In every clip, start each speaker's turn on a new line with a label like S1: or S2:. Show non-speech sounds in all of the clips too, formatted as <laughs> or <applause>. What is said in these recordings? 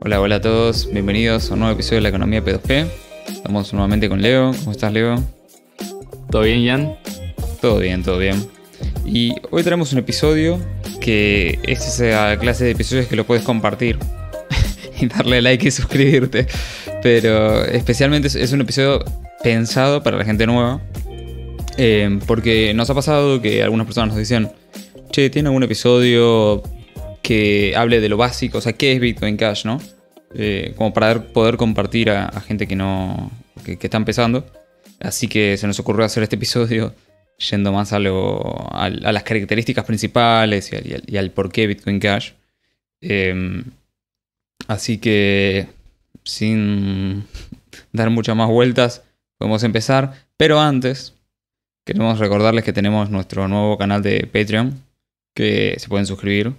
S1: Hola, hola a todos, bienvenidos a un nuevo episodio de la economía P2P. Estamos nuevamente con Leo. ¿Cómo estás, Leo? ¿Todo bien, Jan? Todo bien, todo bien. Y hoy tenemos un episodio que es esa clase de episodios que lo puedes compartir <laughs> y darle like y suscribirte. Pero especialmente es un episodio pensado para la gente nueva. Eh, porque nos ha pasado que algunas personas nos dicen, che, ¿tiene algún episodio que hable de lo básico, o sea, qué es Bitcoin Cash, ¿no? Eh, como para poder compartir a, gente que no. Que, está empezando. Así que se nos ocurrió hacer este episodio yendo más a, lo, a, las características principales y, al, por qué Bitcoin Cash. Em, así que sin <laughs> dar muchas más vueltas, podemos empezar. Pero antes, queremos recordarles que tenemos nuestro nuevo canal de Patreon, que se pueden suscribir.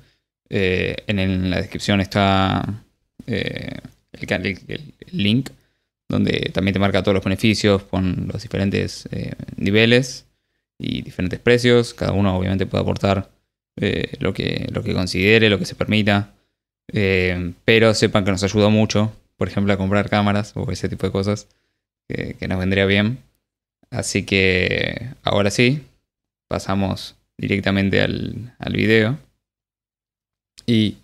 S1: Eh, en, la descripción está eh, el, link donde también te marca todos los beneficios con los diferentes eh, niveles y diferentes precios. Cada uno obviamente puede aportar lo, que, lo que considere, lo que se permita. pero sepan que nos ayuda mucho, por ejemplo, a comprar cámaras o ese tipo de cosas que, que nos vendría bien. Así que ahora sí, pasamos directamente al, al video. Y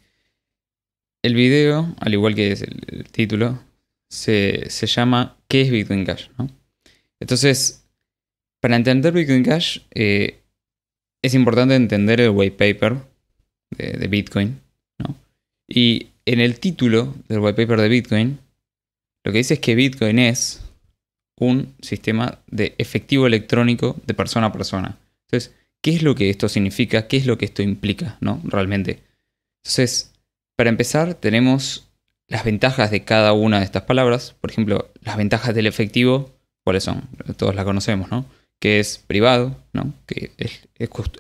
S1: el video, al igual que el, título, se, llama ¿Qué es Bitcoin Cash? Entonces, para entender Bitcoin Cash, eh, es importante entender el white paper de, Bitcoin. Y en el título del white paper de Bitcoin, lo que dice es que Bitcoin es un sistema de efectivo electrónico de persona a persona. Entonces, ¿qué es lo que esto significa? ¿Qué es lo que esto implica? ¿no? Realmente. Entonces, para empezar, tenemos las ventajas de cada una de estas palabras. Por ejemplo, las ventajas del efectivo, ¿cuáles son? Todos las conocemos, ¿no? Que es privado, ¿no? Que es,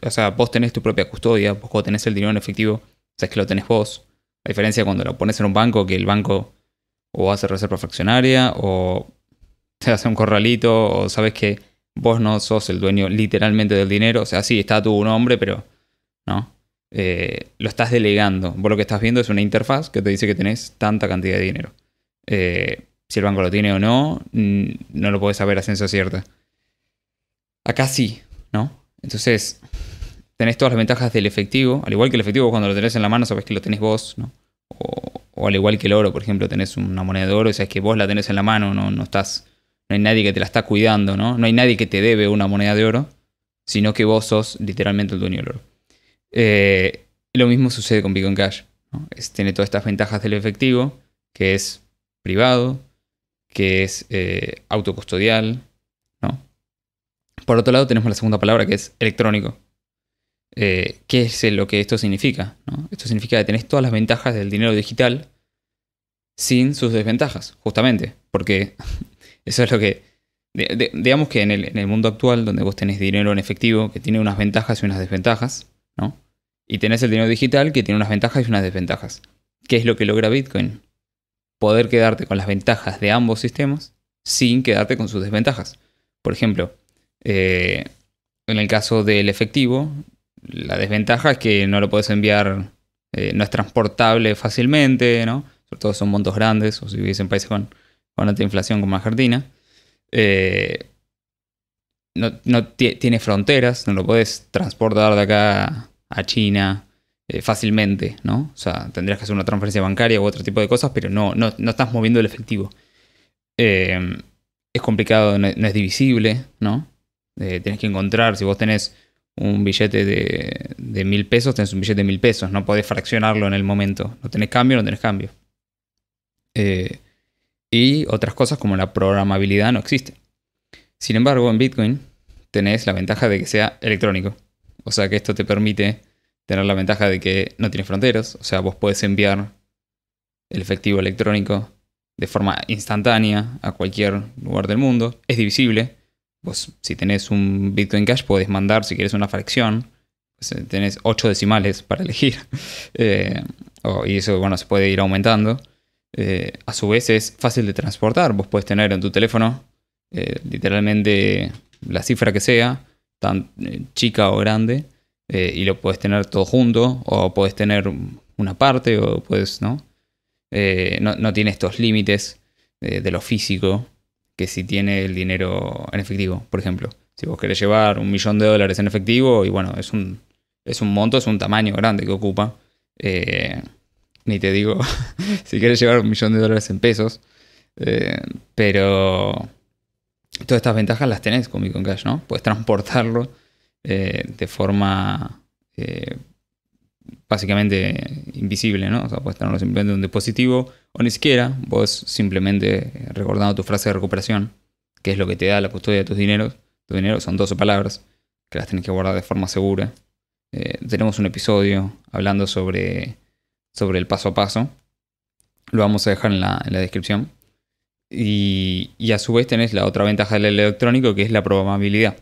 S1: o sea, vos tenés tu propia custodia, vos tenés el dinero en efectivo, sabes que lo tenés vos. A diferencia cuando lo pones en un banco, que el banco o hace reserva fraccionaria, o te hace un corralito, o sabes que vos no sos el dueño literalmente del dinero. O sea, sí, está tu nombre, pero no. Eh, lo estás delegando. Vos lo que estás viendo es una interfaz que te dice que tenés tanta cantidad de dinero. Eh, si el banco lo tiene o no, mm, no lo podés saber a ciencia cierta. Acá sí, ¿no? Entonces, tenés todas las ventajas del efectivo. Al igual que el efectivo, cuando lo tenés en la mano, sabés que lo tenés vos, ¿no? O, al igual que el oro, por ejemplo, tenés una moneda de oro y sabés que vos la tenés en la mano, no, no estás. No hay nadie que te la está cuidando, ¿no? No hay nadie que te debe una moneda de oro, sino que vos sos literalmente el dueño del oro. Eh, lo mismo sucede con Bitcoin Cash. ¿no? tiene todas estas ventajas del efectivo, que es privado, que es eh, autocustodial. ¿no? Por otro lado, tenemos la segunda palabra, que es electrónico. Eh, ¿Qué es lo que esto significa? Esto significa que tenés todas las ventajas del dinero digital sin sus desventajas, justamente, porque <laughs> eso es lo que digamos que en el, en el, mundo actual, donde vos tenés dinero en efectivo, que tiene unas ventajas y unas desventajas, ¿no? Y tenés el dinero digital que tiene unas ventajas y unas desventajas. ¿Qué es lo que logra Bitcoin? Poder quedarte con las ventajas de ambos sistemas sin quedarte con sus desventajas. Por ejemplo, eh, en el caso del efectivo, la desventaja es que no lo puedes enviar, eh, no es transportable fácilmente, ¿no? Sobre todo son montos grandes, o si vivís en países con, con alta inflación como Argentina. Eh, no, no tiene fronteras, no lo puedes transportar de acá a China eh, fácilmente, ¿no? O sea, tendrías que hacer una transferencia bancaria u otro tipo de cosas, pero no, no, estás moviendo el efectivo. Eh, es complicado, no, es divisible, ¿no? Eh, tienes que encontrar, si vos tenés un billete de, mil pesos, tenés un billete de mil pesos, no podés fraccionarlo en el momento. No tenés cambio, no tenés cambio. y otras cosas como la programabilidad no existen Sin embargo, en Bitcoin tenés la ventaja de que sea electrónico. O sea que esto te permite tener la ventaja de que no tiene fronteras. O sea, vos podés enviar el efectivo electrónico de forma instantánea a cualquier lugar del mundo. Es divisible. Vos, si tenés un Bitcoin Cash, podés mandar, si quieres, una fracción. tenés 8 decimales para <laughs> elegir. Eh, oh, y eso, bueno, se puede ir aumentando. Eh, a su vez es fácil de transportar. Vos podés tener en tu teléfono eh, literalmente la cifra que sea tan eh, chica o grande, eh, y lo puedes tener todo junto, o puedes tener una parte, o puedes, ¿no? Eh, no, tiene estos límites de lo físico que si tiene el dinero en efectivo, por ejemplo. Si vos querés llevar un millón de dólares en efectivo, y bueno, es un, es un monto, es un tamaño grande que ocupa. ni te digo <laughs> si quieres llevar un millón de dólares en pesos. pero todas estas ventajas las tenés con Bitcoin Cash, ¿no? Puedes transportarlo eh, de forma eh, básicamente invisible, ¿no? O sea, puedes tenerlo simplemente en un dispositivo o ni siquiera, vos simplemente eh, recordando tu frase de recuperación, que es lo que te da la custodia de tus dineros. Tu dinero son 12 palabras que las tenés que guardar de forma segura. tenemos un episodio hablando sobre, sobre el paso a paso. Lo vamos a dejar en la descripción y, a su vez tenés la otra ventaja del electrónico que es la programabilidad.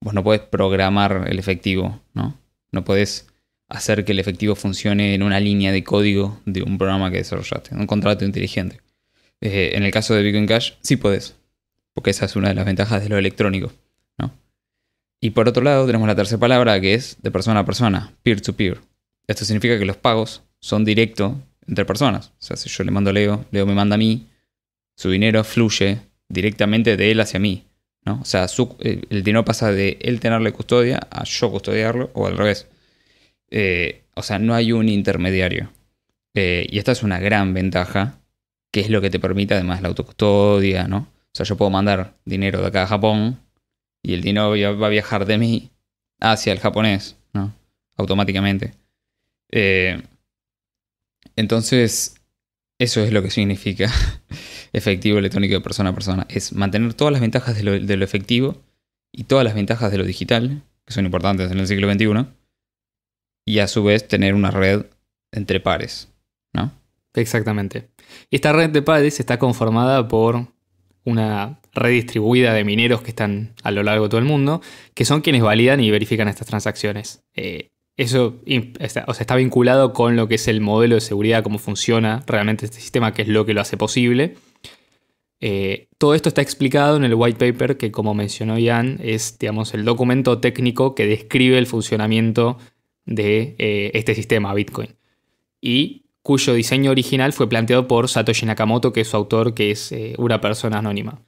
S1: Vos no podés programar el efectivo, ¿no? No podés hacer que el efectivo funcione en una línea de código de un programa que desarrollaste, un contrato inteligente. Eh, en el caso de Bitcoin Cash, sí podés, porque esa es una de las ventajas de lo electrónico. ¿no? Y por otro lado, tenemos la tercera palabra que es de persona a persona, peer-to-peer. -peer. Esto significa que los pagos son directos entre personas. O sea, si yo le mando a Leo, Leo me manda a mí, su dinero fluye directamente de él hacia mí. ¿no? O sea, eh, el, dinero pasa de él tenerle custodia a yo custodiarlo o al revés. Eh, o sea, no hay un intermediario. Eh, y esta es una gran ventaja, que es lo que te permite además la autocustodia, ¿no? O sea, yo puedo mandar dinero de acá a Japón y el dinero va a viajar de mí hacia el japonés, ¿no? Automáticamente. entonces, eso es lo que significa <laughs> efectivo electrónico de persona a persona. Es mantener todas las ventajas de lo, efectivo y todas las ventajas de lo digital, que son importantes en el siglo XXI, y a su vez tener una red entre pares,
S2: ¿no? Exactamente. esta red de pares está conformada por una red distribuida de mineros que están a lo largo de todo el mundo, que son quienes validan y verifican estas transacciones. Eh, eso está vinculado con lo que es el modelo de seguridad, cómo funciona realmente este sistema, que es lo que lo hace posible. Eh, todo esto está explicado en el white paper que, como mencionó Ian, es digamos, el documento técnico que describe el funcionamiento de eh, este sistema Bitcoin y cuyo diseño original fue planteado por Satoshi Nakamoto, que es su autor, que es eh, una persona anónima.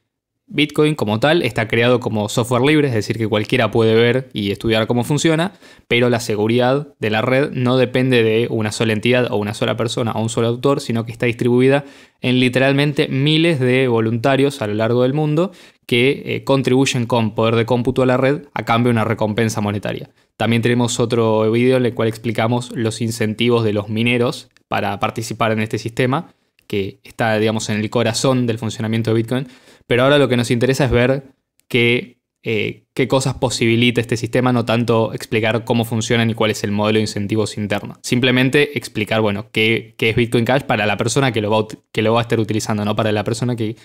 S2: Bitcoin como tal está creado como software libre, es decir, que cualquiera puede ver y estudiar cómo funciona, pero la seguridad de la red no depende de una sola entidad o una sola persona o un solo autor, sino que está distribuida en literalmente miles de voluntarios a lo largo del mundo que eh, contribuyen con poder de cómputo a la red a cambio de una recompensa monetaria. También tenemos otro video en el cual explicamos los incentivos de los mineros para participar en este sistema, que está, digamos, en el corazón del funcionamiento de Bitcoin pero ahora lo que nos interesa es ver eh, qué, cosas posibilita este sistema, no tanto explicar cómo funcionan y cuál es el modelo de incentivos interno. Simplemente explicar, bueno, qué, qué es Bitcoin Cash para la persona que lo, va, que lo va a estar utilizando, no para la persona que,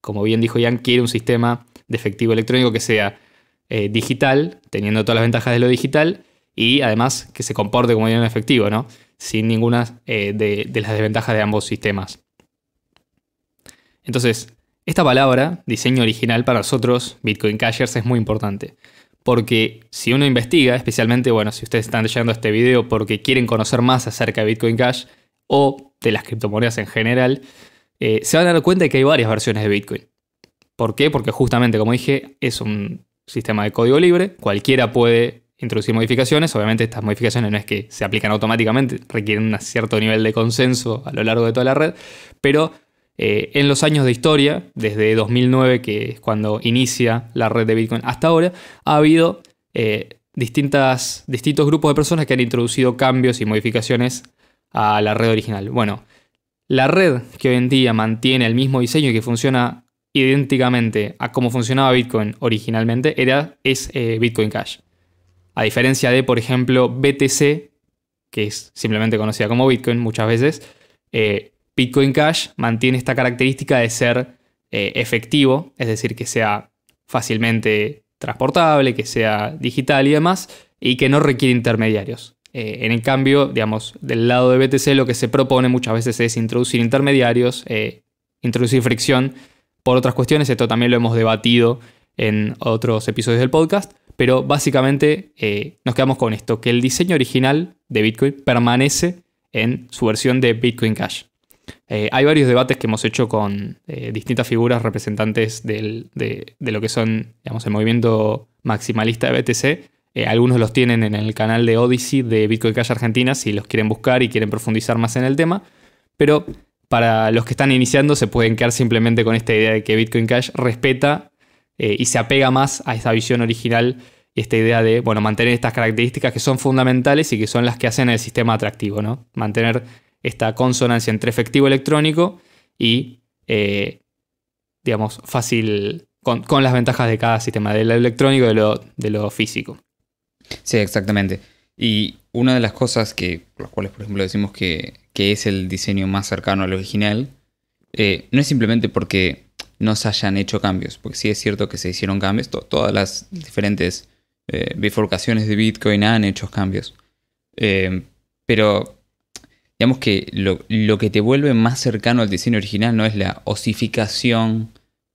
S2: como bien dijo Ian, quiere un sistema de efectivo electrónico que sea eh, digital, teniendo todas las ventajas de lo digital, y además que se comporte como dinero efectivo, ¿no? Sin ninguna eh, de, de, las desventajas de ambos sistemas. Entonces, esta palabra, diseño original, para nosotros, Bitcoin Cashers, es muy importante. Porque si uno investiga, especialmente, bueno, si ustedes están leyendo este video porque quieren conocer más acerca de Bitcoin Cash o de las criptomonedas en general, eh, se van a dar cuenta de que hay varias versiones de Bitcoin. ¿Por qué? Porque justamente, como dije, es un sistema de código libre, cualquiera puede introducir modificaciones, obviamente estas modificaciones no es que se aplican automáticamente, requieren un cierto nivel de consenso a lo largo de toda la red, pero eh, en los años de historia, desde 2009, que es cuando inicia la red de Bitcoin hasta ahora, ha habido eh, distintos grupos de personas que han introducido cambios y modificaciones a la red original. Bueno, la red que hoy en día mantiene el mismo diseño y que funciona idénticamente a cómo funcionaba Bitcoin originalmente era, es eh, Bitcoin Cash. A diferencia de, por ejemplo, BTC, que es simplemente conocida como Bitcoin muchas veces, eh, Bitcoin Cash mantiene esta característica de ser eh, efectivo, es decir, que sea fácilmente transportable, que sea digital y demás, y que no requiere intermediarios. Eh, en el cambio, digamos, del lado de BTC lo que se propone muchas veces es introducir intermediarios, eh, introducir fricción por otras cuestiones, esto también lo hemos debatido en otros episodios del podcast, pero básicamente nos quedamos con esto, que el diseño original de Bitcoin permanece en su versión de Bitcoin Cash. Eh, hay varios debates que hemos hecho con eh, distintas figuras representantes de, lo que son digamos, el movimiento maximalista de BTC. Eh, algunos los tienen en el canal de Odyssey de Bitcoin Cash Argentina si los quieren buscar y quieren profundizar más en el tema. Pero para los que están iniciando se pueden quedar simplemente con esta idea de que Bitcoin Cash respeta y se apega más a esta visión original y esta idea de bueno, mantener estas características que son fundamentales y que son las que hacen el sistema atractivo. ¿no? Mantener esta consonancia entre efectivo electrónico y, eh, digamos, fácil, con, las ventajas de cada sistema, de lo electrónico y de lo, físico. Sí,
S1: exactamente. Y una de las cosas que, las cuales, por ejemplo, decimos que, es el diseño más cercano al original, eh, no es simplemente porque no se hayan hecho cambios, porque sí es cierto que se hicieron cambios, todas las diferentes eh, bifurcaciones de Bitcoin han hecho cambios, pero digamos que lo, que te vuelve más cercano al diseño original no es la osificación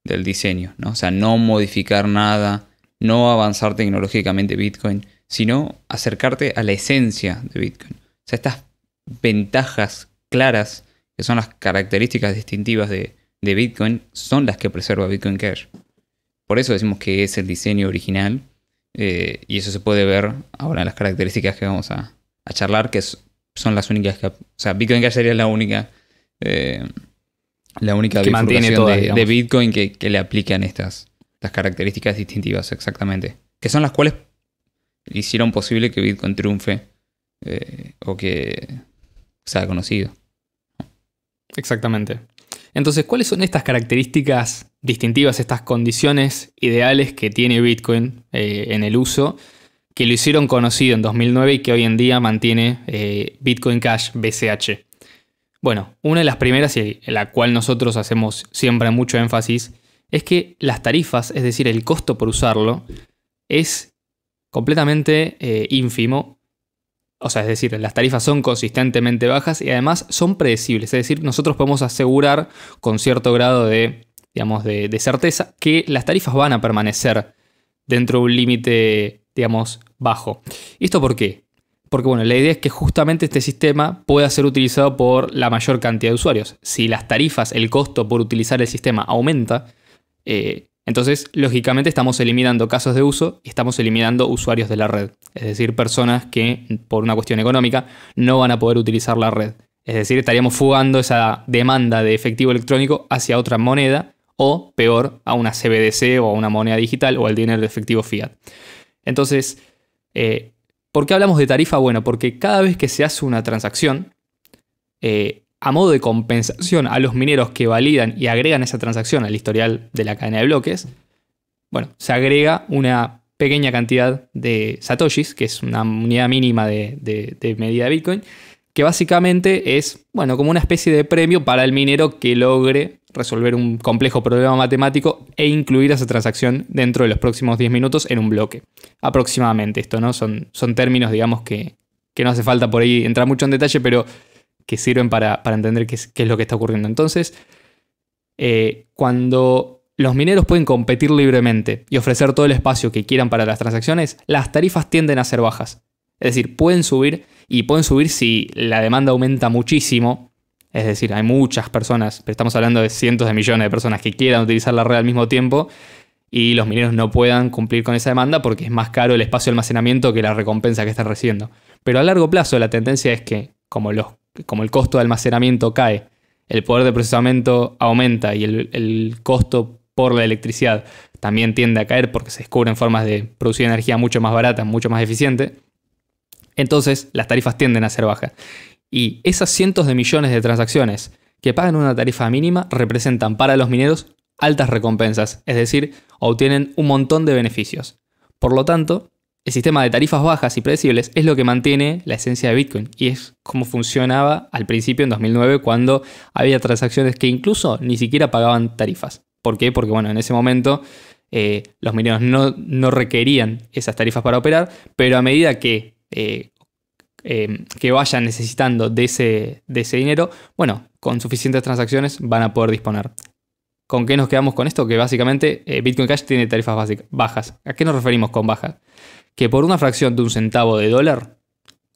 S1: del diseño, ¿no? o sea, no modificar nada, no avanzar tecnológicamente Bitcoin, sino acercarte a la esencia de Bitcoin. O sea, estas ventajas claras, que son las características distintivas de, Bitcoin, son las que preserva Bitcoin Cash. Por eso decimos que es el diseño original eh, y eso se puede ver ahora en las características que vamos a charlar, que es son las únicas que... O sea, Bitcoin Cash sería la única... Eh, la única que mantiene de, Bitcoin que, le aplican estas, estas características distintivas, exactamente. Que son las cuales hicieron posible que Bitcoin triunfe eh, o que sea conocido.
S2: Exactamente. Entonces, ¿cuáles son estas características distintivas, estas condiciones ideales que tiene Bitcoin eh, en el uso que lo hicieron conocido en 2009 y que hoy en día mantiene eh, Bitcoin Cash BCH. Bueno, una de las primeras y la cual nosotros hacemos siempre mucho énfasis es que las tarifas, es decir, el costo por usarlo, es completamente eh, ínfimo. O sea, es decir, las tarifas son consistentemente bajas y además son predecibles. Es decir, nosotros podemos asegurar con cierto grado de, digamos, de, de certeza que las tarifas van a permanecer dentro de un límite digamos, bajo. ¿Y esto por qué? Porque bueno, la idea es que justamente este sistema pueda ser utilizado por la mayor cantidad de usuarios. Si las tarifas, el costo por utilizar el sistema aumenta, eh, entonces lógicamente estamos eliminando casos de uso y estamos eliminando usuarios de la red. Es decir, personas que por una cuestión económica no van a poder utilizar la red. Es decir, estaríamos fugando esa demanda de efectivo electrónico hacia otra moneda o, peor, a una CBDC o a una moneda digital o al dinero de efectivo fiat. Entonces, eh, ¿por qué hablamos de tarifa? Bueno, porque cada vez que se hace una transacción, eh, a modo de compensación a los mineros que validan y agregan esa transacción al historial de la cadena de bloques, bueno, se agrega una pequeña cantidad de satoshis, que es una unidad mínima de, de medida de Bitcoin, que básicamente es, bueno, como una especie de premio para el minero que logre resolver un complejo problema matemático e incluir esa transacción dentro de los próximos 10 minutos en un bloque. Aproximadamente esto, ¿no? Son, son términos, digamos, que, no hace falta por ahí entrar mucho en detalle, pero que sirven para, entender qué es, lo que está ocurriendo. Entonces, eh, cuando los mineros pueden competir libremente y ofrecer todo el espacio que quieran para las transacciones, las tarifas tienden a ser bajas. Es decir, pueden subir y pueden subir si la demanda aumenta muchísimo. Es decir, hay muchas personas, pero estamos hablando de cientos de millones de personas que quieran utilizar la red al mismo tiempo y los mineros no puedan cumplir con esa demanda porque es más caro el espacio de almacenamiento que la recompensa que están recibiendo. Pero a largo plazo la tendencia es que como, el costo de almacenamiento cae, el poder de procesamiento aumenta y el, el costo por la electricidad también tiende a caer porque se descubren formas de producir energía mucho más barata, mucho más eficiente, entonces, las tarifas tienden a ser bajas. Y esas cientos de millones de transacciones que pagan una tarifa mínima representan para los mineros altas recompensas, es decir, obtienen un montón de beneficios. Por lo tanto, el sistema de tarifas bajas y predecibles es lo que mantiene la esencia de Bitcoin y es como funcionaba al principio en 2009 cuando había transacciones que incluso ni siquiera pagaban tarifas. ¿Por qué? Porque bueno, en ese momento eh, los mineros no, no requerían esas tarifas para operar, pero a medida que eh, em, que vayan necesitando de ese, de ese dinero, bueno, con suficientes transacciones van a poder disponer. ¿Con qué nos quedamos con esto? Que básicamente eh, Bitcoin Cash tiene tarifas básicas, bajas. ¿A qué nos referimos con bajas? Que por una fracción de un centavo de dólar,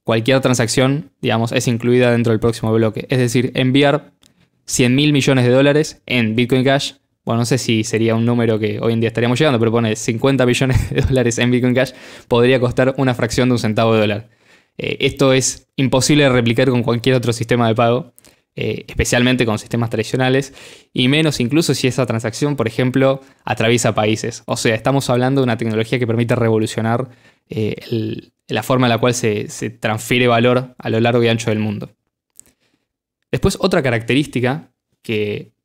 S2: cualquier transacción, digamos, es incluida dentro del próximo bloque. Es decir, enviar 100 mil millones de dólares en Bitcoin Cash bueno, no sé si sería un número que hoy en día estaríamos llegando, pero pone 50 millones de dólares en Bitcoin Cash podría costar una fracción de un centavo de dólar. Eh, esto es imposible de replicar con cualquier otro sistema de pago, eh, especialmente con sistemas tradicionales, y menos incluso si esa transacción, por ejemplo, atraviesa países. O sea, estamos hablando de una tecnología que permite revolucionar eh, la forma en la cual se transfiere valor a lo largo y ancho del mundo. Después, otra característica que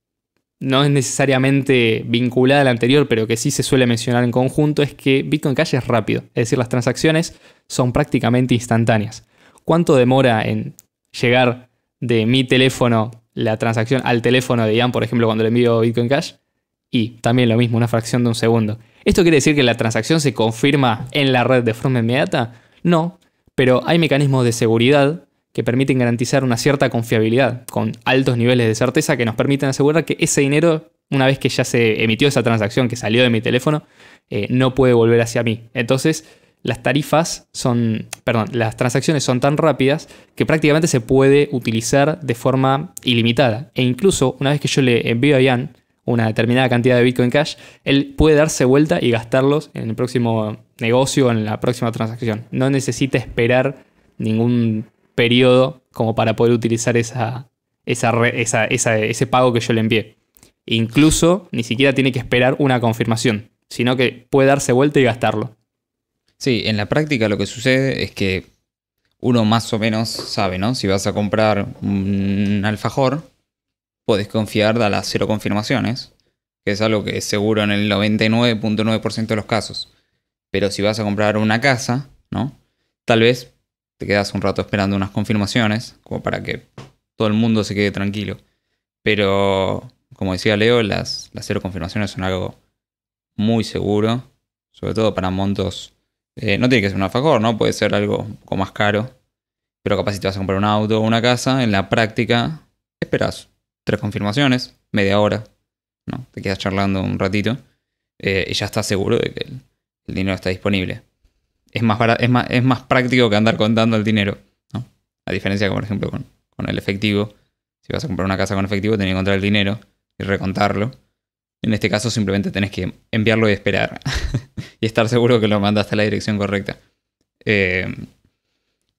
S2: no es necesariamente vinculada a la anterior, pero que sí se suele mencionar en conjunto, es que Bitcoin Cash es rápido, es decir, las transacciones son prácticamente instantáneas. ¿Cuánto demora en llegar de mi teléfono la transacción al teléfono de Ian, por ejemplo, cuando le envío Bitcoin Cash? Y también lo mismo, una fracción de un segundo. ¿Esto quiere decir que la transacción se confirma en la red de forma inmediata? No, pero hay mecanismos de seguridad que permiten garantizar una cierta confiabilidad, con altos niveles de certeza que nos permiten asegurar que ese dinero, una vez que ya se emitió esa transacción, que salió de mi teléfono, eh, no puede volver hacia mí. Entonces, las tarifas son, perdón, las transacciones son tan rápidas que prácticamente se puede utilizar de forma ilimitada. E incluso una vez que yo le envío a Ian una determinada cantidad de Bitcoin Cash, él puede darse vuelta y gastarlos en el próximo negocio, o en la próxima transacción. No necesita esperar ningún periodo como para poder utilizar esa, esa, ese pago que yo le envié. Incluso ni siquiera tiene que esperar una confirmación, sino que puede darse vuelta y gastarlo. Sí, en la práctica lo que sucede es
S1: que uno más o menos sabe, ¿no? Si vas a comprar un alfajor, Puedes confiar a las cero confirmaciones, que es algo que es seguro en el 99.9% de los casos. Pero si vas a comprar una casa, ¿no? Tal vez te quedas un rato esperando unas confirmaciones, como para que todo el mundo se quede tranquilo. Pero, como decía Leo, las, las cero confirmaciones son algo muy seguro, sobre todo para montos. Eh, no tiene que ser un alfajor, ¿no? Puede ser algo un poco más caro. Pero capaz si te vas a comprar un auto o una casa, en la práctica esperas tres confirmaciones, media hora, ¿no? Te quedas charlando un ratito eh, y ya estás seguro de que el dinero está disponible es más, es más, práctico que andar contando el dinero. ¿no? A diferencia, por ejemplo, con, el efectivo. Si vas a comprar una casa con efectivo, tenés que encontrar el dinero y recontarlo. En este caso, simplemente tenés que enviarlo y esperar. <laughs> y estar seguro que lo mandaste a la dirección correcta. Eh,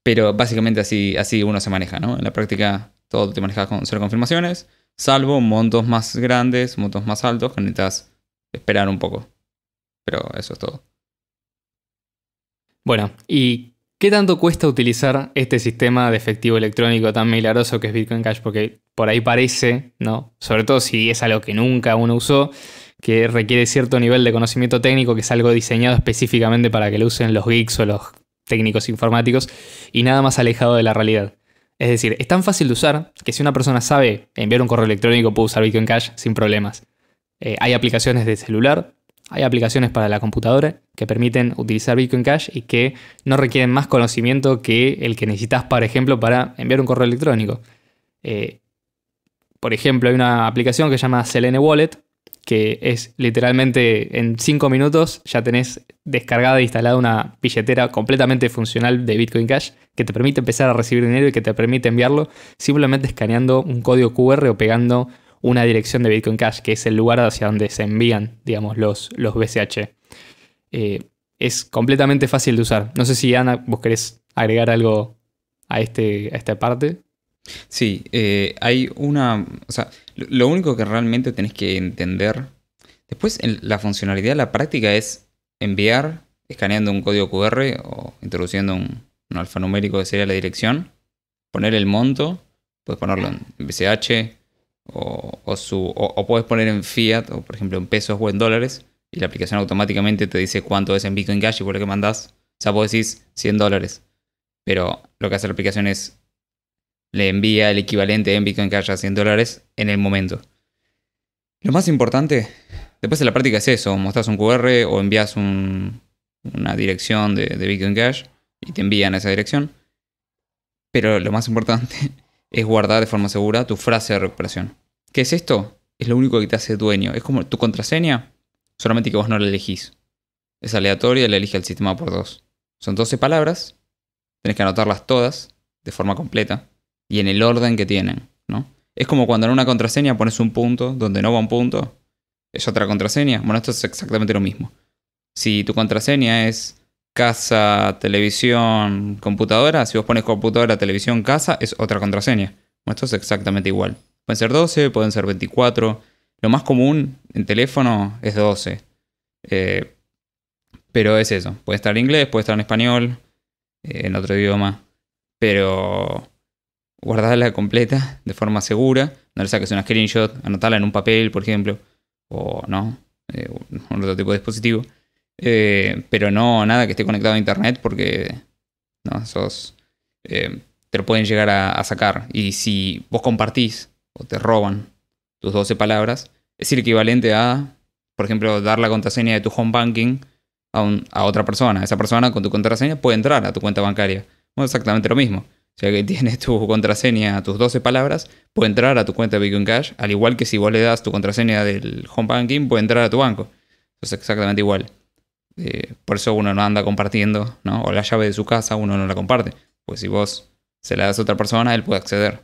S1: pero básicamente así, así uno se maneja, ¿no? En la práctica, todo te manejas con solo confirmaciones, salvo montos más grandes, montos más altos, que necesitas esperar un poco. Pero eso es todo.
S2: Bueno, ¿y qué tanto cuesta utilizar este sistema de efectivo electrónico tan milagroso que es Bitcoin Cash? Porque por ahí parece, ¿no? Sobre todo si es algo que nunca uno usó, que requiere cierto nivel de conocimiento técnico, que es algo diseñado específicamente para que lo usen los geeks o los técnicos informáticos, y nada más alejado de la realidad. Es decir, es tan fácil de usar que si una persona sabe enviar un correo electrónico puede usar Bitcoin Cash sin problemas. Eh, hay aplicaciones de celular, hay aplicaciones para la computadora que permiten utilizar Bitcoin Cash y que no requieren más conocimiento que el que necesitas, por ejemplo, para enviar un correo electrónico. Eh, por ejemplo, hay una aplicación que se llama Selene Wallet, que es literalmente en 5 minutos ya tenés descargada e instalada una billetera completamente funcional de Bitcoin Cash que te permite empezar a recibir dinero y que te permite enviarlo simplemente escaneando un código QR o pegando una dirección de Bitcoin Cash, que es el lugar hacia donde se envían, digamos, los, los BCH. Eh, es completamente fácil de usar. No sé si, Ana, vos querés agregar algo a, este, a esta parte. Sí, eh, hay
S1: una. O sea, lo único que realmente tenés que entender. Después, en la funcionalidad, la práctica es enviar escaneando un código QR o introduciendo un, un alfanumérico que sería la dirección, poner el monto, puedes ponerlo en BCH, o, puedes poner en fiat, o por ejemplo en pesos o en dólares, y la aplicación automáticamente te dice cuánto es en Bitcoin Cash y por lo que mandas O sea, vos decís 100 dólares. Pero lo que hace la aplicación es le envía el equivalente en Bitcoin Cash a 100 dólares en el momento. Lo más importante, después de la práctica es eso, Mostras un QR o envías una dirección de, de Bitcoin Cash y te envían a esa dirección. Pero lo más importante es guardar de forma segura tu frase de recuperación. ¿Qué es esto? Es lo único que te hace dueño. Es como tu contraseña, solamente que vos no la elegís. Es aleatoria, la elige el sistema por dos. Son 12 palabras, tenés que anotarlas todas de forma completa y en el orden que tienen, ¿no? Es como cuando en una contraseña pones un punto donde no va un punto, es otra contraseña. Bueno, esto es exactamente lo mismo. Si tu contraseña es casa, televisión, computadora, si vos pones computadora, televisión, casa, es otra contraseña. esto es exactamente igual. Pueden ser 12, pueden ser 24. Lo más común en teléfono es 12. Eh, pero es eso. Puede estar en inglés, puede estar en español, eh, en otro idioma. Pero guardarla completa de forma segura. No le saques una screenshot, anotarla en un papel, por ejemplo. O no, eh, un otro tipo de dispositivo. Eh, pero no nada que esté conectado a internet porque no, eh, te lo pueden llegar a, sacar. Y si vos compartís o te roban tus 12 palabras, es el equivalente a, por ejemplo, dar la contraseña de tu home banking a, otra persona. Esa persona con tu contraseña puede entrar a tu cuenta bancaria. Es exactamente lo mismo. O sea que tienes tu contraseña, tus 12 palabras, puede entrar a tu cuenta de Bitcoin Cash, al igual que si vos le das tu contraseña del home banking, puede entrar a tu banco. Es exactamente igual. Eh, por eso uno no anda compartiendo, ¿no? O la llave de su casa uno no la comparte. Pues si vos se la das a otra persona, él puede acceder.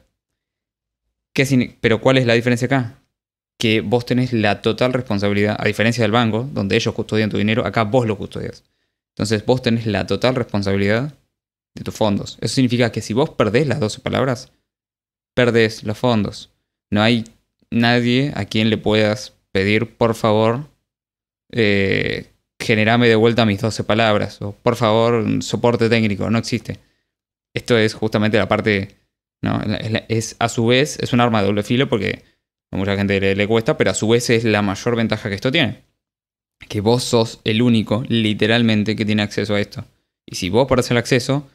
S1: ¿Qué pero ¿cuál es la diferencia acá? Que vos tenés la total responsabilidad, a diferencia del banco, donde ellos custodian tu dinero, acá vos lo custodias. Entonces vos tenés la total responsabilidad de tus fondos. Eso significa que si vos perdés las 12 palabras, perdés los fondos. No hay nadie a quien le puedas pedir, por favor, eh, generame de vuelta mis 12 palabras, o por favor, soporte técnico, no existe. Esto es justamente la parte, ¿no? Es, a su vez, es un arma de doble filo porque a mucha gente le, cuesta, pero a su vez es la mayor ventaja que esto tiene. Que vos sos el único, literalmente, que tiene acceso a esto. Y si vos perdés el acceso,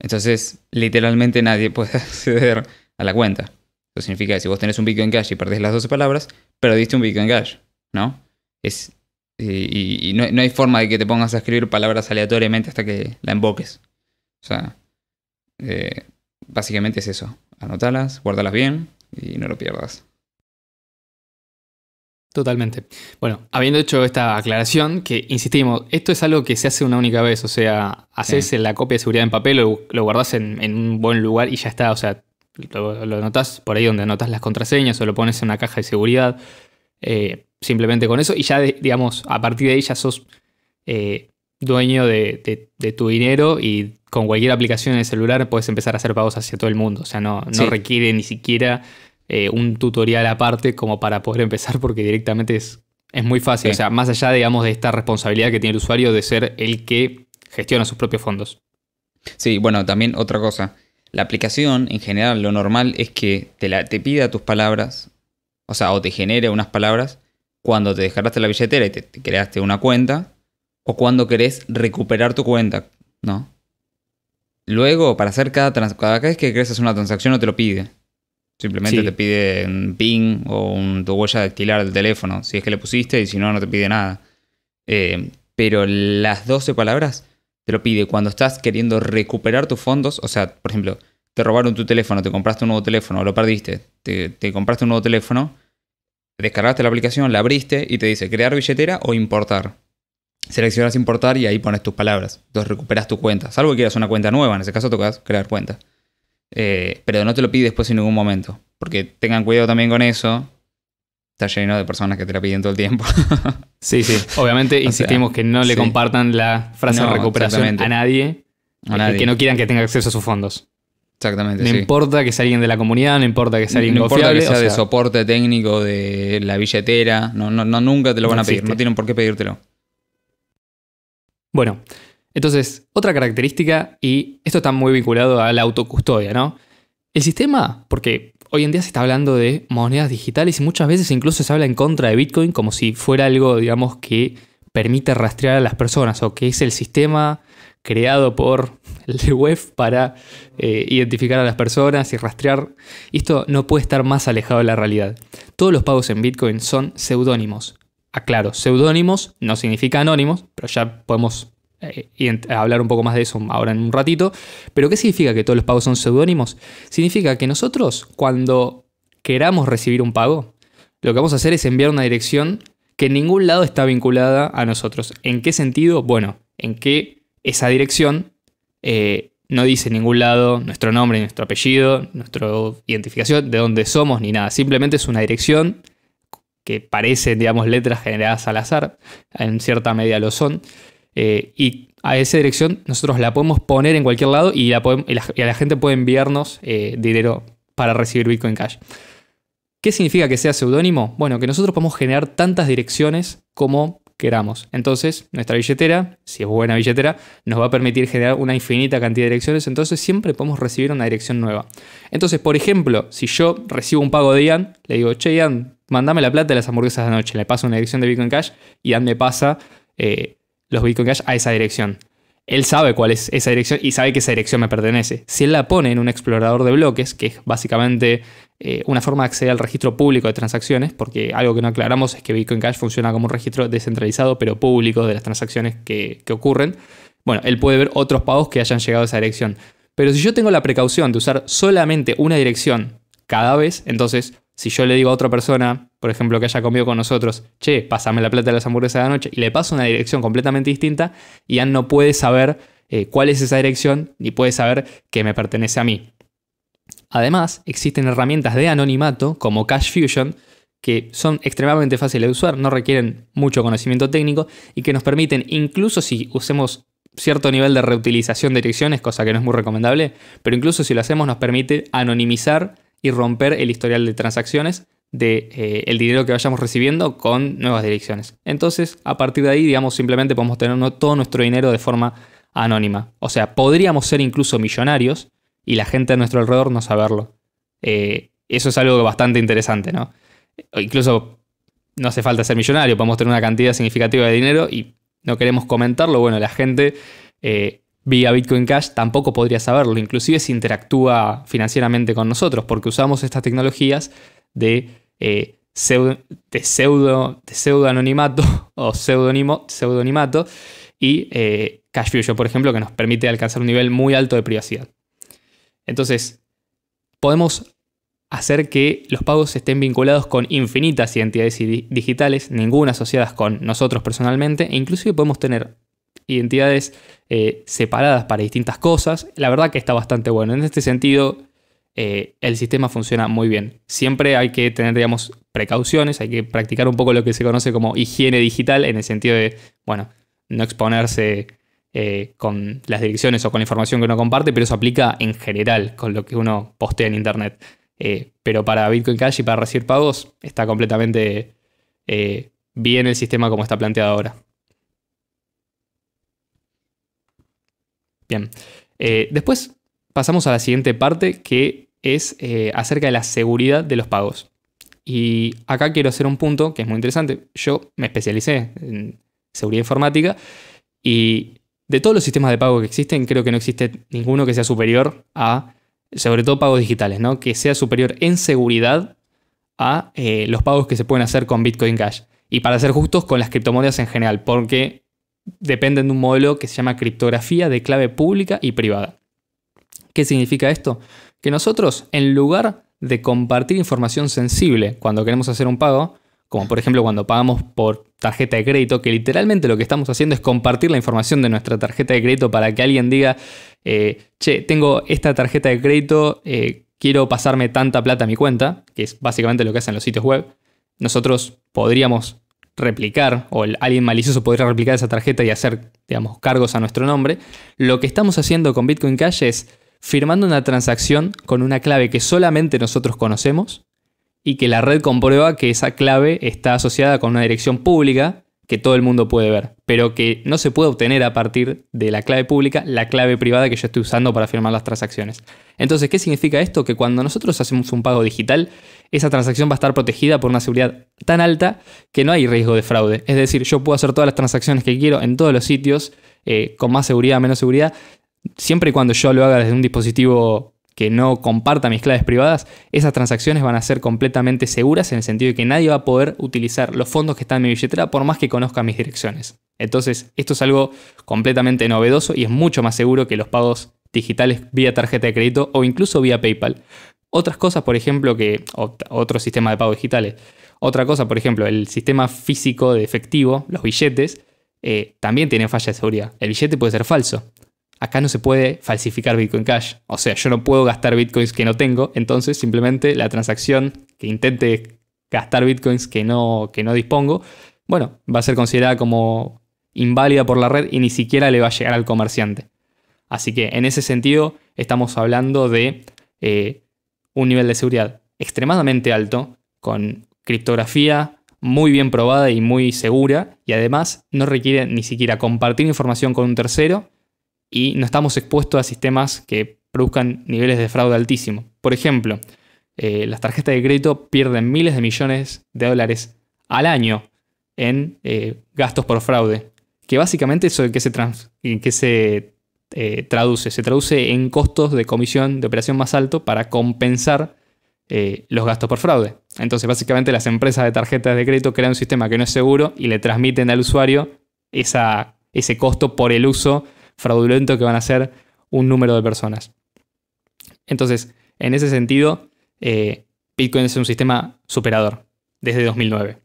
S1: entonces literalmente nadie <laughs> puede acceder a la cuenta. Eso significa que si vos tenés un Bitcoin Cash y perdés las 12 palabras, perdiste un Bitcoin Cash, ¿no? Es y, no, hay forma de que te pongas a escribir palabras aleatoriamente hasta que la invoques. O sea, eh, básicamente es eso. Anotalas, guardalas bien y no lo
S2: pierdas. Totalmente. Bueno, habiendo hecho esta aclaración, que insistimos, esto es algo que se hace una única vez, o sea, haces la copia de seguridad en papel, lo, lo guardás en, un buen lugar y ya está, o sea, lo, lo por ahí donde anotás las contraseñas o lo pones en una caja de seguridad. Eh, simplemente con eso y ya, digamos, a partir de ahí ya sos eh, dueño de, tu dinero y con cualquier aplicación en el celular puedes empezar a hacer pagos hacia todo el mundo. O sea, no, no requiere ni siquiera eh, un tutorial aparte como para poder empezar porque directamente es, es muy fácil. O sea, más allá, digamos, de esta responsabilidad que tiene el usuario de ser el que gestiona sus propios fondos. Sí,
S1: bueno, también otra cosa. La aplicación, en general, lo normal es que te, la, te pida tus palabras, o sea, o te genere unas palabras cuando te descargaste la billetera y te, creaste una cuenta, o cuando querés recuperar tu cuenta, ¿no? Luego, para hacer cada, cada vez que hacer una transacción no te lo pide. Simplemente te pide un PIN o un, tu huella dactilar del teléfono, si es que le pusiste y si no, no te pide nada. Eh, pero las 12 palabras te lo pide cuando estás queriendo recuperar tus fondos. O sea, por ejemplo, te robaron tu teléfono, te compraste un nuevo teléfono, lo perdiste, te compraste un nuevo teléfono descargaste la aplicación, la abriste y te dice crear billetera o importar. Seleccionas importar y ahí pones tus palabras. Entonces recuperas tu cuenta. Salvo que quieras una cuenta nueva, en ese caso tocas crear cuenta. Eh, pero no te lo pides después en ningún momento. Porque tengan cuidado también con eso. Está lleno de personas que te la piden todo el tiempo. <laughs> sí, sí. Obviamente insistimos que no le compartan
S2: la frase de recuperación A nadie. Que no quieran que tenga acceso a sus fondos. Exactamente. No importa que sea alguien de la comunidad, no importa que sea alguien no importa que sea, de
S1: soporte técnico, de la billetera, no, no, nunca te lo van a pedir, no tienen por qué pedírtelo.
S2: Bueno, entonces, otra característica, y esto está muy vinculado a la autocustodia, ¿no? El sistema, porque hoy en día se está hablando de monedas digitales y muchas veces incluso se habla en contra de Bitcoin como si fuera algo, digamos, que permite rastrear a las personas o que es el sistema creado por el web para eh, identificar a las personas y rastrear. Esto no puede estar más alejado de la realidad. Todos los pagos en Bitcoin son seudónimos. Aclaro, seudónimos no significa anónimos, pero ya podemos eh, hablar un poco más de eso ahora en un ratito. Pero ¿qué significa que todos los pagos son seudónimos? Significa que nosotros cuando queramos recibir un pago, lo que vamos a hacer es enviar una dirección que en ningún lado está vinculada a nosotros. ¿En qué sentido? Bueno, en qué esa dirección. Eh, no dice en ningún lado nuestro nombre, nuestro apellido, nuestra identificación, de dónde somos ni nada. Simplemente es una dirección que parecen, digamos, letras generadas al azar. En cierta medida lo son. Eh, y a esa dirección nosotros la podemos poner en cualquier lado y, la a la gente puede enviarnos eh, dinero para recibir Bitcoin Cash. ¿Qué significa que sea seudónimo? Bueno, que nosotros podemos generar tantas direcciones como queramos. Entonces, nuestra billetera, si es buena billetera, nos va a permitir generar una infinita cantidad de direcciones, entonces siempre podemos recibir una dirección nueva. Entonces, por ejemplo, si yo recibo un pago de Ian, le digo, che Ian, mandame la plata de las hamburguesas de anoche, le paso una dirección de Bitcoin Cash y Ian me pasa eh, los Bitcoin Cash a esa dirección él sabe cuál es esa dirección y sabe que esa dirección me pertenece. Si él la pone en un explorador de bloques, que es básicamente eh, una forma de acceder al registro público de transacciones, porque algo que no aclaramos es que Bitcoin Cash funciona como un registro descentralizado pero público de las transacciones que, que ocurren, bueno, él puede ver otros pagos que hayan llegado a esa dirección. Pero si yo tengo la precaución de usar solamente una dirección cada vez, entonces si yo le digo a otra persona, por ejemplo, que haya comido con nosotros, che, pásame la plata de las hamburguesas de anoche, y le paso una dirección completamente distinta, ya no puede saber eh, cuál es esa dirección ni puede saber que me pertenece a mí. Además, existen herramientas de anonimato como Cash Fusion, que son extremadamente fáciles de usar, no requieren mucho conocimiento técnico y que nos permiten, incluso si usemos cierto nivel de reutilización de direcciones, cosa que no es muy recomendable, pero incluso si lo hacemos nos permite anonimizar y romper el historial de transacciones de eh, el dinero que vayamos recibiendo con nuevas direcciones. Entonces, a partir de ahí, digamos, simplemente podemos tener todo nuestro dinero de forma anónima. O sea, podríamos ser incluso millonarios y la gente a nuestro alrededor no saberlo. Eh, eso es algo bastante interesante, ¿no? incluso no hace falta ser millonario, podemos tener una cantidad significativa de dinero y no queremos comentarlo. Bueno, la gente eh, vía Bitcoin Cash tampoco podría saberlo, inclusive si interactúa financieramente con nosotros, porque usamos estas tecnologías de, eh, anonimato <laughs> o pseudonimato y eh, Cash por ejemplo, que nos permite alcanzar un nivel muy alto de privacidad. Entonces, podemos hacer que los pagos estén vinculados con infinitas identidades digitales, ninguna asociadas con nosotros personalmente, e inclusive podemos tener identidades eh, separadas para distintas cosas. La verdad que está bastante bueno. En este sentido, eh, el sistema funciona muy bien. Siempre hay que tener, digamos, precauciones, hay que practicar un poco lo que se conoce como higiene digital, en el sentido de, bueno, no exponerse eh, con las direcciones o con la información que uno comparte, pero eso aplica en general con lo que uno postea en Internet. pero para Bitcoin Cash y para recibir pagos está completamente bien el sistema como está planteado ahora. Bien. Eh, después pasamos a la siguiente parte que es eh, acerca de la seguridad de los pagos. Y acá quiero hacer un punto que es muy interesante. Yo me especialicé en seguridad informática y de todos los sistemas de pago que existen, creo que no existe ninguno que sea superior a, sobre todo pagos digitales, ¿no? que sea superior en seguridad a eh, los pagos que se pueden hacer con Bitcoin Cash. Y para ser justos, con las criptomonedas en general, porque dependen de un modelo que se llama criptografía de clave pública y privada. ¿Qué significa esto? Que nosotros, en lugar de compartir información sensible cuando queremos hacer un pago, como por ejemplo cuando pagamos por tarjeta de crédito, que literalmente lo que estamos haciendo es compartir la información de nuestra tarjeta de crédito para que alguien diga, eh, che, tengo esta tarjeta de crédito, eh, quiero pasarme tanta plata a mi cuenta, que es básicamente lo que hacen los sitios web, nosotros podríamos replicar, o alguien malicioso podría replicar esa tarjeta y hacer, digamos, cargos a nuestro nombre, lo que estamos haciendo con Bitcoin Cash es firmando una transacción con una clave que solamente nosotros conocemos y que la red comprueba que esa clave está asociada con una dirección pública que todo el mundo puede ver, pero que no se puede obtener a partir de la clave pública, la clave privada que yo estoy usando para firmar las transacciones. Entonces, ¿qué significa esto? Que cuando nosotros hacemos un pago digital, esa transacción va a estar protegida por una seguridad tan alta que no hay riesgo de fraude. Es decir, yo puedo hacer todas las transacciones que quiero en todos los sitios, eh, con más seguridad, menos seguridad, siempre y cuando yo lo haga desde un dispositivo que no comparta mis claves privadas, esas transacciones van a ser completamente seguras en el sentido de que nadie va a poder utilizar los fondos que están en mi billetera por más que conozca mis direcciones. Entonces, esto es algo completamente novedoso y es mucho más seguro que los pagos digitales vía tarjeta de crédito o incluso vía PayPal. Otras cosas, por ejemplo, que otro sistema de pago digitales. Otra cosa, por ejemplo, el sistema físico de efectivo, los billetes, eh, también tienen falla de seguridad. El billete puede ser falso acá no se puede falsificar Bitcoin Cash. O sea, yo no puedo gastar bitcoins que no tengo, entonces simplemente la transacción que intente gastar bitcoins que no, que no dispongo, bueno, va a ser considerada como inválida por la red y ni siquiera le va a llegar al comerciante. Así que en ese sentido estamos hablando de eh, un nivel de seguridad extremadamente alto, con criptografía muy bien probada y muy segura, y además no requiere ni siquiera compartir información con un tercero, y no estamos expuestos a sistemas que produzcan niveles de fraude altísimo. Por ejemplo, eh, las tarjetas de crédito pierden miles de millones de dólares al año en eh, gastos por fraude, que básicamente eso en qué se, se eh, traduce, se traduce en costos de comisión de operación más alto para compensar los gastos por fraude. Entonces básicamente las empresas de tarjetas de crédito crean un sistema que no es seguro y le transmiten al usuario esa, ese costo por el uso fraudulento que van a ser un número de personas. Entonces, en ese sentido, eh, Bitcoin es un sistema superador desde 2009.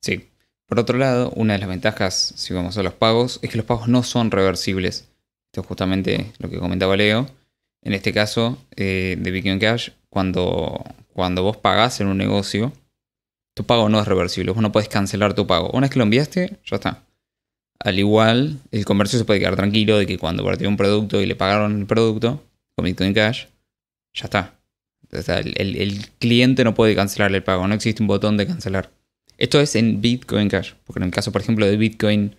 S2: Sí. Por otro lado, una de las
S1: ventajas, si vamos a los pagos, es que los pagos no son reversibles. Esto es justamente lo que comentaba Leo. En este caso eh, de Bitcoin Cash, cuando, cuando vos pagás en un negocio, tu pago no es reversible. Vos no podés cancelar tu pago. Una vez que lo enviaste, ya está. Al igual, el comercio se puede quedar tranquilo de que cuando partió un producto y le pagaron el producto con Bitcoin Cash, ya está. el, cliente no puede cancelar el pago, no existe un botón de cancelar. Esto es en Bitcoin Cash, porque en el caso, por ejemplo, de Bitcoin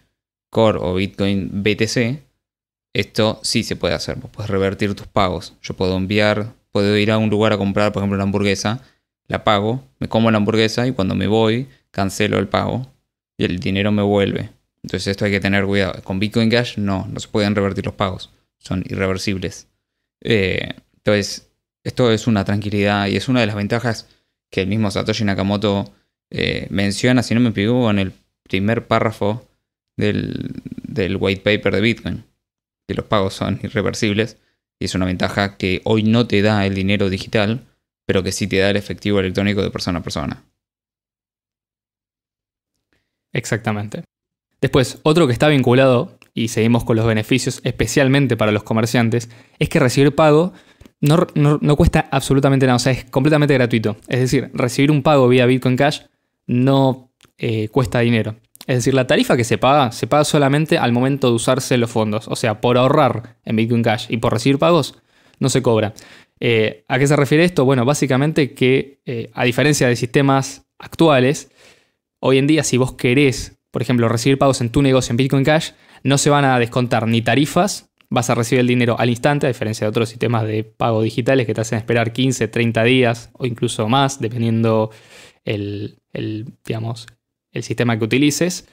S1: Core o Bitcoin BTC, esto sí se puede hacer. puedes revertir tus pagos. Yo puedo enviar, puedo ir a un lugar a comprar, por ejemplo, una hamburguesa, la pago, me como la hamburguesa y cuando me voy, cancelo el pago y el dinero me vuelve. Entonces esto hay que tener cuidado. Con Bitcoin Cash no, no se pueden revertir los pagos. Son irreversibles. Eh, entonces, esto es una tranquilidad y es una de las ventajas que el mismo Satoshi Nakamoto eh, menciona, si no me equivoco, en el primer párrafo del, del white paper de Bitcoin. Que los pagos son irreversibles y es una ventaja que hoy no te da el dinero digital, pero que sí te da el efectivo electrónico de persona a persona.
S2: Exactamente. Después, otro que está vinculado, y seguimos con los beneficios especialmente para los comerciantes, es que recibir pago no, cuesta absolutamente nada, o sea, es completamente gratuito. Es decir, recibir un pago vía Bitcoin Cash no eh, cuesta dinero. Es decir, la tarifa que se paga se paga solamente al momento de usarse los fondos. O sea, por ahorrar en Bitcoin Cash y por recibir pagos, no se cobra. Eh, ¿A qué se refiere esto? Bueno, básicamente que eh, a diferencia de sistemas actuales, hoy en día si vos querés por ejemplo, recibir pagos en tu negocio en Bitcoin Cash, no se van a descontar ni tarifas, vas a recibir el dinero al instante, a diferencia de otros sistemas de pago digitales que te hacen esperar 15, 30 días o incluso más, dependiendo el, digamos, el sistema que utilices.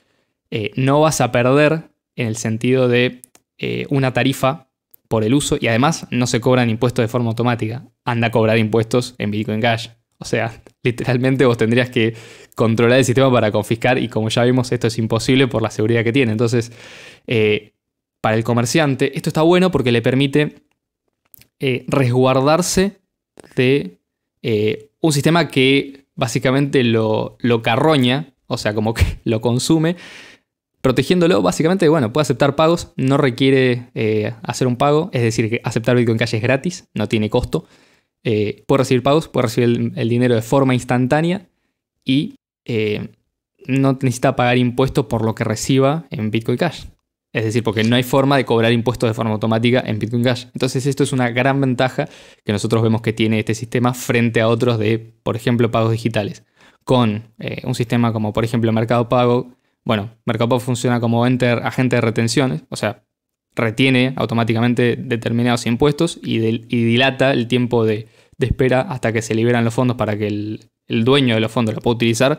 S2: Eh, no vas a perder en el sentido de eh, una tarifa por el uso y además no se cobran impuestos de forma automática. Anda a cobrar impuestos en Bitcoin Cash. O sea, <laughs> literalmente vos tendrías que controlar el sistema para confiscar y como ya vimos esto es imposible por la seguridad que tiene. Entonces, eh, para el comerciante esto está bueno porque le permite eh, resguardarse de eh, un sistema que básicamente lo, carroña, o sea, como que <laughs> lo consume, protegiéndolo básicamente, bueno, puede aceptar pagos, no requiere hacer un pago, es decir, que aceptar Bitcoin Cash es gratis, no tiene costo, puede recibir pagos, puede recibir el, dinero de forma instantánea y eh, no necesita pagar impuestos por lo que reciba en Bitcoin Cash. Es decir, porque no hay forma de cobrar impuestos de forma automática en Bitcoin Cash. Entonces esto es una gran ventaja que nosotros vemos que tiene este sistema frente a otros de, por ejemplo, pagos digitales. Con eh, un sistema como, por ejemplo, Mercado Pago, bueno, Mercado Pago funciona como enter, agente de retenciones, o sea, retiene automáticamente determinados impuestos y, dilata el tiempo de, de espera hasta que se liberan los fondos para que el, el dueño de los fondos lo puede utilizar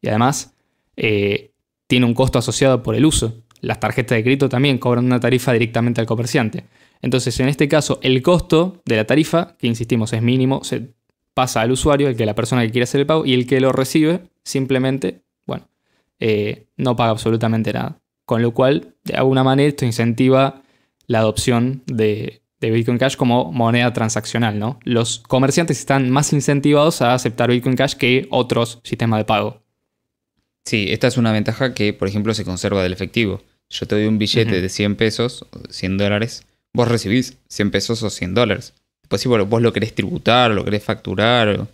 S2: y además eh, tiene un costo asociado por el uso. Las tarjetas de crédito también cobran una tarifa directamente al comerciante. Entonces, en este caso, el costo de la tarifa, que insistimos es mínimo, se pasa al usuario, el que la persona que quiere hacer el pago, y el que lo recibe simplemente, bueno, eh, no paga absolutamente nada. Con lo cual, de alguna manera, esto incentiva la adopción de, de Bitcoin Cash como moneda transaccional, ¿no? Los comerciantes están más incentivados a aceptar Bitcoin Cash que otros sistemas de pago. Sí, esta es una ventaja que, por ejemplo, se conserva
S1: del efectivo. Yo te doy un billete de 100 pesos, 100 dólares, vos recibís 100 pesos o 100 dólares. Después, pues sí, vos lo querés tributar, lo querés facturar,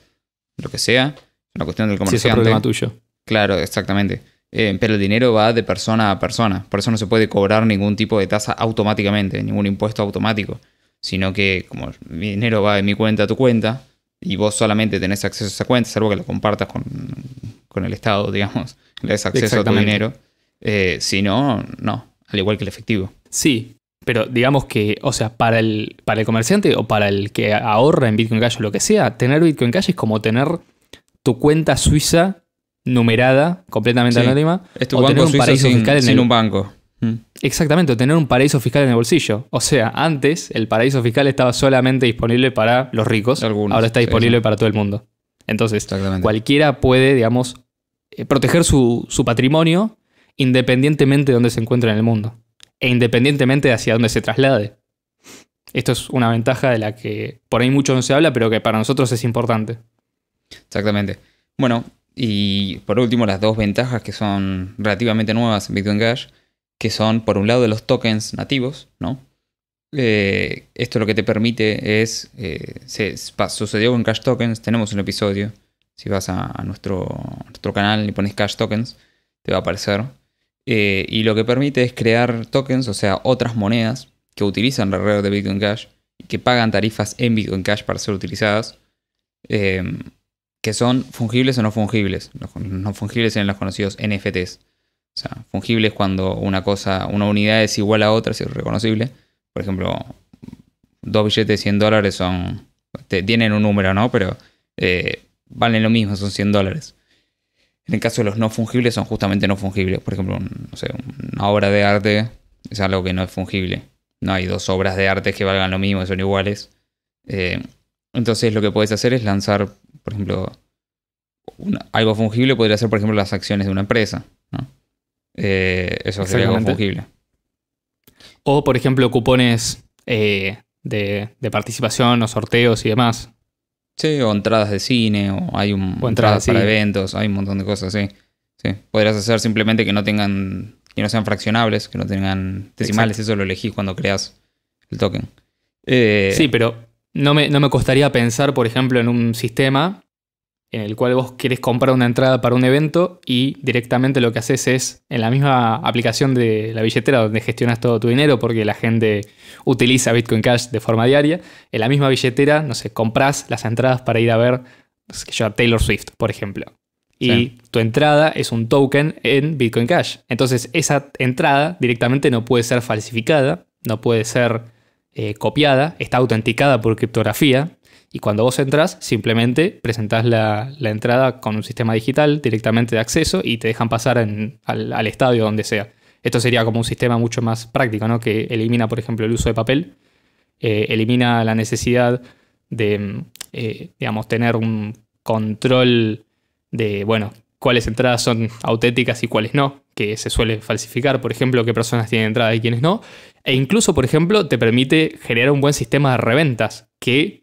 S1: lo que sea, es una cuestión del comerciante. es problema tuyo. Claro, exactamente. Eh, pero el dinero va de persona a persona. Por eso no se puede cobrar ningún tipo de tasa automáticamente, ningún impuesto automático sino que como mi dinero va de mi cuenta a tu cuenta y vos solamente tenés acceso a esa cuenta, salvo que la compartas con, el Estado, digamos, <laughs> le des acceso a tu dinero. Eh,
S2: si no, no, al igual que el efectivo. Sí, pero digamos que, o sea, para el, para el comerciante o para el que ahorra en Bitcoin Cash o lo que sea, tener Bitcoin Cash es como tener tu cuenta suiza numerada, completamente anónima. Es banco un paraíso sin, fiscal en un banco. Exactamente, tener un paraíso fiscal en el bolsillo. O sea, antes el paraíso fiscal estaba solamente disponible para los ricos, ahora está disponible para todo el mundo. Entonces, cualquiera puede, digamos, eh, proteger su, patrimonio independientemente de dónde se encuentre en el mundo e independientemente de hacia dónde se traslade. Esto es una ventaja de la que por ahí mucho no se habla, pero que para nosotros es importante. Exactamente.
S1: Bueno, y por último, las dos ventajas que son relativamente nuevas en Bitcoin Cash que son por un lado los tokens nativos, ¿no? Eh, esto lo que te permite es, eh, sucedió con Cash Tokens, tenemos un episodio, si vas a, nuestro, canal y pones Cash Tokens, te va a aparecer. Eh, y lo que permite es crear tokens, o sea, otras monedas que utilizan la red de Bitcoin Cash que pagan tarifas en Bitcoin Cash para ser utilizadas, que son fungibles o no fungibles, los no fungibles en los conocidos NFTs. O sea, fungible cuando una cosa, una unidad es igual a otra, es reconocible. Por ejemplo, dos billetes de 100 dólares son, tienen un número, ¿no? Pero eh, valen lo mismo, son 100 dólares. En el caso de los no fungibles son justamente no fungibles. Por ejemplo, una obra de arte es algo que no es fungible. No hay dos obras de arte que valgan lo mismo, son iguales. Eh, entonces lo que puedes hacer es lanzar, por ejemplo, algo fungible podría ser, por ejemplo, las acciones de una empresa. ¿no? Eh, eso sería confungible.
S2: O, por ejemplo, cupones eh, de, participación o sorteos y demás. Sí, o entradas de cine, o hay un,
S1: entradas, para eventos, hay un montón de cosas, sí. sí. Podrías hacer simplemente que no tengan, que no sean fraccionables, que no tengan decimales, eso lo elegís cuando creas el token.
S2: Eh, sí, pero no me, no me costaría pensar, por ejemplo, en un sistema en el cual vos querés comprar una entrada para un evento y directamente lo que haces es en la misma aplicación de la billetera donde gestionas todo tu dinero, porque la gente utiliza Bitcoin Cash de forma diaria, en la misma billetera, no sé, compras las entradas para ir a ver, Taylor Swift, por ejemplo. Y tu entrada es un token en Bitcoin Cash. Entonces esa entrada directamente no puede ser falsificada, no puede ser eh, copiada, está autenticada por criptografía, y cuando vos entras, simplemente presentás la, entrada con un sistema digital directamente de acceso y te dejan pasar al, estadio donde sea. Esto sería como un sistema mucho más práctico, ¿no? Que elimina, por ejemplo, el uso de papel, eh, elimina la necesidad de, mm, eh, digamos, tener un control de, bueno, cuáles entradas son auténticas y cuáles no, que se suele falsificar, por ejemplo, qué personas tienen entrada y quiénes no. E incluso, por ejemplo, te permite generar un buen sistema de reventas, que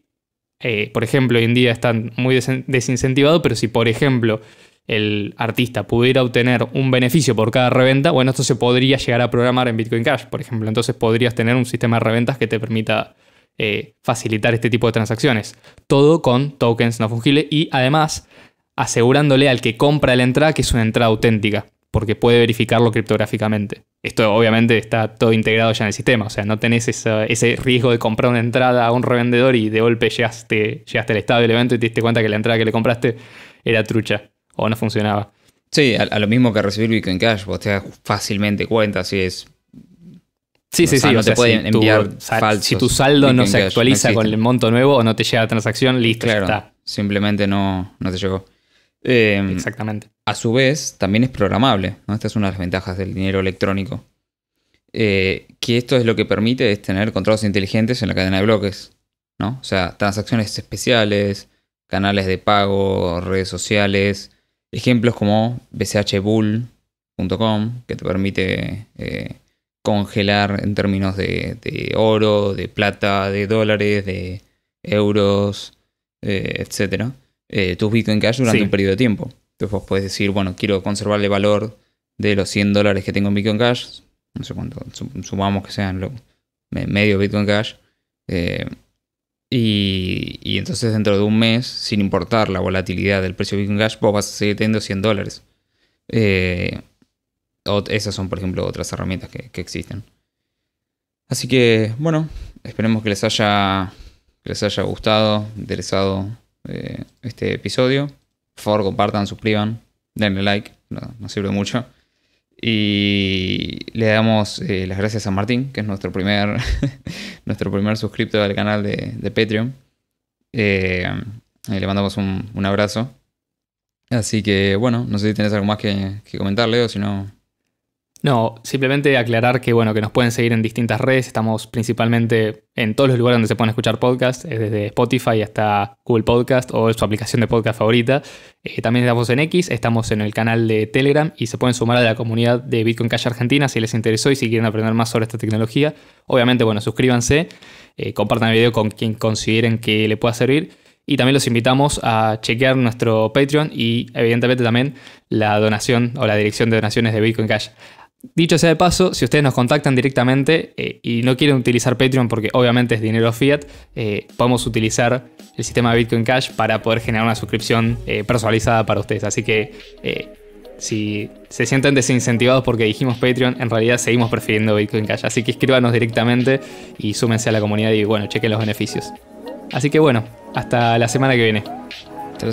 S2: eh, por ejemplo, hoy en día están muy desincentivados, pero si, por ejemplo, el artista pudiera obtener un beneficio por cada reventa, bueno, esto se podría llegar a programar en Bitcoin Cash, por ejemplo. Entonces podrías tener un sistema de reventas que te permita eh, facilitar este tipo de transacciones. Todo con tokens no fungibles y además asegurándole al que compra la entrada que es una entrada auténtica porque puede verificarlo criptográficamente. Esto obviamente está todo integrado ya en el sistema, o sea, no tenés ese riesgo de comprar una entrada a un revendedor y de golpe llegaste, llegaste al estado del evento y te diste cuenta que la entrada que le compraste era trucha o no funcionaba. Sí, a, lo mismo que recibir Bitcoin Cash, vos te das fácilmente
S1: cuenta si es...
S2: Sí, sí, sí. No te pueden enviar Si tu saldo no se actualiza con el monto nuevo o no te llega la transacción, listo, ya está.
S1: Simplemente no te llegó. Em, Exactamente. A su vez, también es programable. ¿no? Esta es una de las ventajas del dinero electrónico. Eh, que esto es lo que permite es tener contratos inteligentes en la cadena de bloques. ¿no? O sea, transacciones especiales, canales de pago, redes sociales. Ejemplos como bchbull.com, que te permite eh, congelar en términos de, oro, de plata, de dólares, de euros, eh, Etcétera eh, tus Bitcoin Cash durante un periodo de tiempo. Entonces vos podés decir, bueno, quiero conservarle valor de los 100 dólares que tengo en Bitcoin Cash, no sé cuánto, sumamos que sean medio Bitcoin Cash, eh, y, entonces dentro de un mes, sin importar la volatilidad del precio de Bitcoin Cash, vos vas a seguir teniendo 100 dólares. Eh, esas son, por ejemplo, otras herramientas que, existen. Así que, bueno, esperemos que les haya, que les haya gustado, interesado eh, este episodio. Por favor, compartan, suscriban, denle like, nos sirve mucho. Y le damos eh, las gracias a Martín, que es nuestro primer, <laughs> nuestro primer suscriptor al canal de, de Patreon. Eh, le mandamos un, un, abrazo.
S2: Así que bueno, no sé si tenés algo más que, comentarle o si no... No, simplemente aclarar que bueno, que nos pueden seguir en distintas redes, estamos principalmente en todos los lugares donde se pueden escuchar podcasts, desde Spotify hasta Google Podcast o su aplicación de podcast favorita. Eh, también estamos en X, estamos en el canal de Telegram y se pueden sumar a la comunidad de Bitcoin Cash Argentina si les interesó y si quieren aprender más sobre esta tecnología. Obviamente, bueno, suscríbanse, eh, compartan el video con quien consideren que le pueda servir. Y también los invitamos a chequear nuestro Patreon y evidentemente también la donación o la dirección de donaciones de Bitcoin Cash. Dicho sea de paso, si ustedes nos contactan directamente eh, y no quieren utilizar Patreon porque obviamente es dinero fiat, eh, podemos utilizar el sistema de Bitcoin Cash para poder generar una suscripción eh, personalizada para ustedes. Así que si se sienten desincentivados porque dijimos Patreon, en realidad seguimos prefiriendo Bitcoin Cash. Así que escríbanos directamente y súmense a la comunidad y bueno, chequen los beneficios. Así que bueno, hasta la semana que viene.